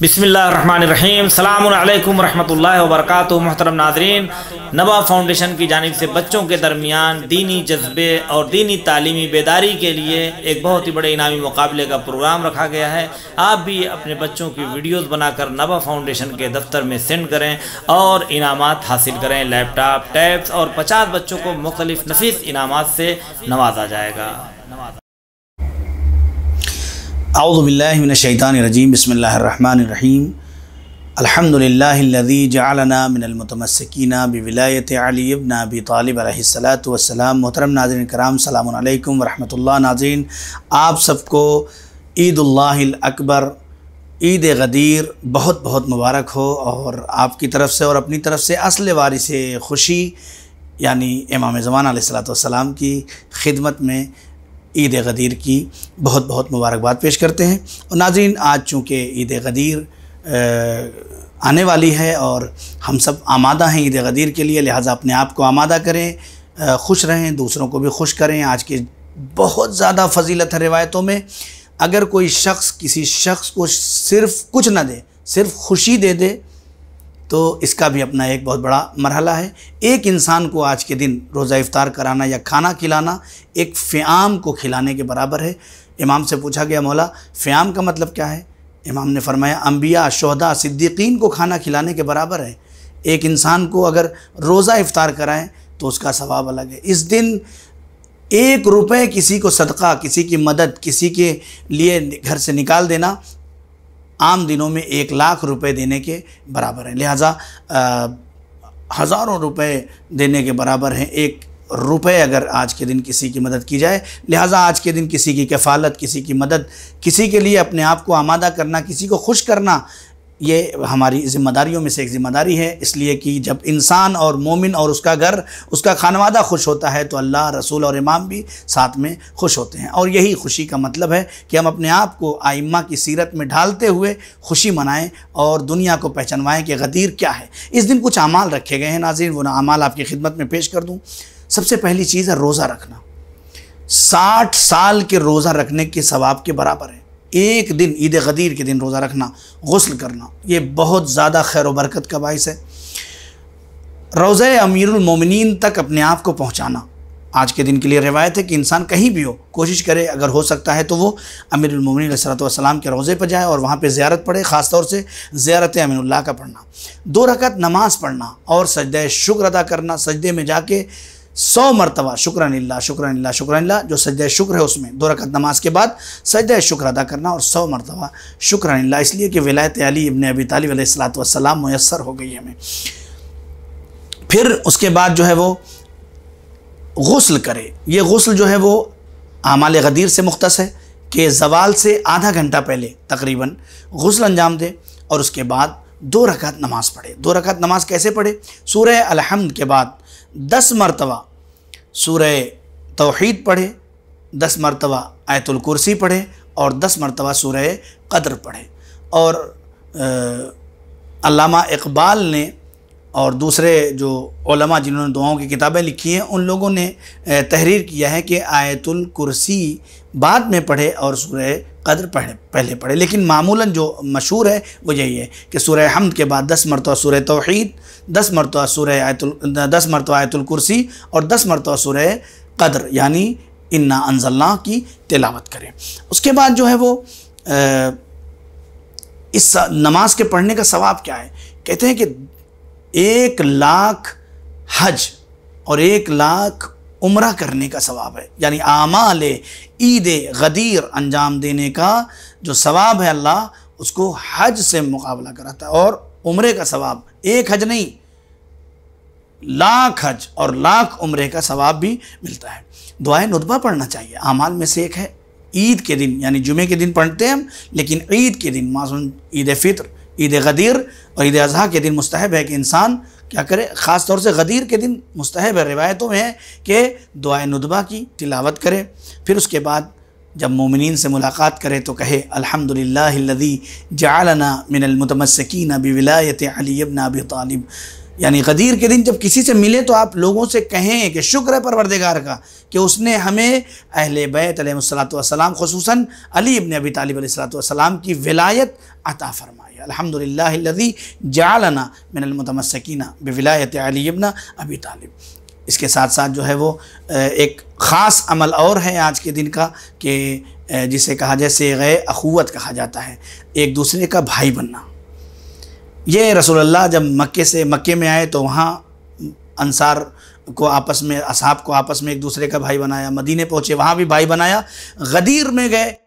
बिसमीम अल्लाम वरहमल वर्क महतरम नाजरीन नवा फाउंडेशन की जानब से बच्चों के दरमियान दीनी जज्बे और दीनी तालीमी बेदारी के लिए एक बहुत ही बड़े इनामी मुकाबले का प्रोग्राम रखा गया है आप भी अपने बच्चों की वीडियोस बनाकर नवा फाउंडेशन के दफ्तर में सेंड करें और इनाम हासिल करें लैपटॉप टैब्स और पचास बच्चों को मुख्तलिफ नफीस इनाम से नवाजा जाएगा शैतानरजीम बसमीम अलहमदिल्लादी जालना मिनमतमसकीना बिविलायत अली इबन अबी तालिब अलैहिस्सलाम मोहतरम नाजरन कराम सलामकम अलैकुम वरहमतुल्लाह आप सबको ईदुल्लाकबर ईद गदीर बहुत बहुत मुबारक हो और आपकी तरफ से और अपनी तरफ से असल वारी से खुशी यानी इमाम ज़मान सलाम की खिदमत में ईद गदीर की बहुत बहुत मुबारकबाद पेश करते हैं और नाजीन आज चूँकि ईद गदीर आने वाली है और हम सब आमादा हैं ईद गदीर के लिए लिहाजा अपने आप को आमादा करें खुश रहें दूसरों को भी खुश करें आज के बहुत ज़्यादा फजीलत है रिवायतों में अगर कोई शख्स किसी शख्स को सिर्फ कुछ ना दे सिर्फ खुशी दे दे तो इसका भी अपना एक बहुत बड़ा मरहला है एक इंसान को आज के दिन रोज़ा इफ़ार कराना या खाना खिलाना एक फ़्याम को खिलाने के बराबर है इमाम से पूछा गया मौला फ़्याम का मतलब क्या है इमाम ने फरमाया अम्बिया शहदा सिद्दीकीन को खाना खिलाने के बराबर है एक इंसान को अगर रोज़ा इफ़ार कराएं तो उसका सवाब अलग है इस दिन एक रुपए किसी को सदका किसी की मदद किसी के लिए घर से निकाल देना आम दिनों में एक लाख रुपए देने के बराबर हैं लिहाजा हज़ारों रुपए देने के बराबर हैं एक रुपए अगर आज के दिन किसी की मदद की जाए लिहाजा आज के दिन किसी की कफ़ालत किसी की मदद किसी के लिए अपने आप को आमादा करना किसी को खुश करना ये हमारी ज़िम्मेदारियों में से एक ज़िम्मेदारी है इसलिए कि जब इंसान और मोमिन और उसका घर उसका खानवादा खुश होता है तो अल्लाह रसूल और इमाम भी साथ में खुश होते हैं और यही खुशी का मतलब है कि हम अपने आप को आइम्मा की सीरत में ढालते हुए खुशी मनाएं और दुनिया को पहचानवाएं कि गदीर क्या है इस दिन कुछ अमाल रखे गए हैं नाजिर वो ना अमाल आपकी खिदमत में पेश कर दूँ सबसे पहली चीज़ है रोज़ा रखना साठ साल के रोज़ा रखने के सवाब के बराबर है एक दिन ईद गदीर के दिन रोज़ा रखना गसल करना ये बहुत ज़्यादा खैर बरकत का बायस है रोज़ अमीरमिन तक अपने आप को पहुँचाना आज के दिन के लिए रिवायत है कि इंसान कहीं भी हो कोशिश करे अगर हो सकता है तो वो अमीरमिन सलाम के रोज़े पर जाए और वहाँ पर ज़्यारत पढ़े ख़ास तौर से ज़्यारत अमीनुल्लाह का पढ़ना दो रकत नमाज़ पढ़ना और सजद शुक्र अदा करना सजदे में जाके सौ मरतबा शुक्रानिल्ला शुक्रानिल्ला शुक्रानिल्ला जो सजद शुक्र है उसमें दो रकत नमाज के बाद सजद शुक्र अदा करना और सौ मरतबा शुक्रानिल्ला इसलिए कि विलायत अली इबन अबी तालब मैसर हो गई हमें फिर उसके बाद जो है वो गसल करे ये गसल जो है वो आमाल गदीर से मुख्त है कि जवाल से आधा घंटा पहले तकरीबन गसल अंजाम दे और उसके बाद दो रकत नमाज़ पढ़े दो रकत नमाज़ कैसे पढ़े सूर्य अलहमद के बाद दस मरतबा सूर तोहद पढ़े दस मरतबा आयतुल कुर्सी पढ़े और दस मरतबा सूर कदर पढ़े और अलामा इकबाल ने और दूसरे जो ओलमा जिन्होंने दुआओं की किताबें लिखी हैं उन लोगों ने तहरीर किया है कि आयतुल कुर्सी बाद में पढ़े और सूर्य कदर पढ़े पहले पढ़े लेकिन मामूला जो मशहूर है वो यही है कि सूर्य हमद के बाद दस मरतबा सूर्य तोहद दस मरतबा सूर्य आयतुल दस मरतबा आयतुल कुर्सी और दस मरतबा सूर्य कदर यानी इन्ना अनजल्ला की तिलावत करें उसके बाद जो है वो आ, इस नमाज के पढ़ने का सवाब क्या है कहते हैं कि एक लाख हज और एक लाख उम्र करने का सवाब है यानी आमाल ईद गदीर अंजाम देने का जो सवाब है अल्लाह उसको हज से मुकाबला कराता है और उम्र का सवाब एक हज नहीं लाख हज और लाख उम्र का सवाब भी मिलता है दुआएं नुतबा पढ़ना चाहिए आमाल में से एक है ईद के दिन यानी जुमे के दिन पढ़ते हैं हम लेकिन ईद के दिन मासूम ईद फितर ईद गदीर और ईद अजहा के दिन मुस्तहब है कि इंसान क्या करे ख़ास तौर से गदीर के दिन मुस्तहब है रिवायतों में है कि दुआ नदबा की तिलावत करे फिर उसके बाद जब मोमिन से मुलाकात करे तो कहे अलहमदिल्लादी जालना मिनलमतमसकीन विलायत अली अबन अबी तालिब यानी गदीर के दिन जब किसी से मिले तो आप लोगों से कहें कि शुक्र है परवरदेगार का कि उसने हमें अहल बैत सलाम खसूस अली इबन अबी तालिब सलाम की विलायत अता फ़रमाई अलहमदिल्लादी जालना मिनमतमसकीना बिलायत अली इबन अबी तालब इसके साथ साथ जो है वो एक ख़ास अमल और है आज के दिन का कि जिसे कहा जाए से गए अखुवत कहा जाता है एक दूसरे का भाई बनना ये रसोल्ला जब मक्के से मक्के में आए तो वहाँ अनसार को आपस में असाब को आपस में एक दूसरे का भाई बनाया मदीने पहुँचे वहाँ भी भाई बनाया गदीर में गए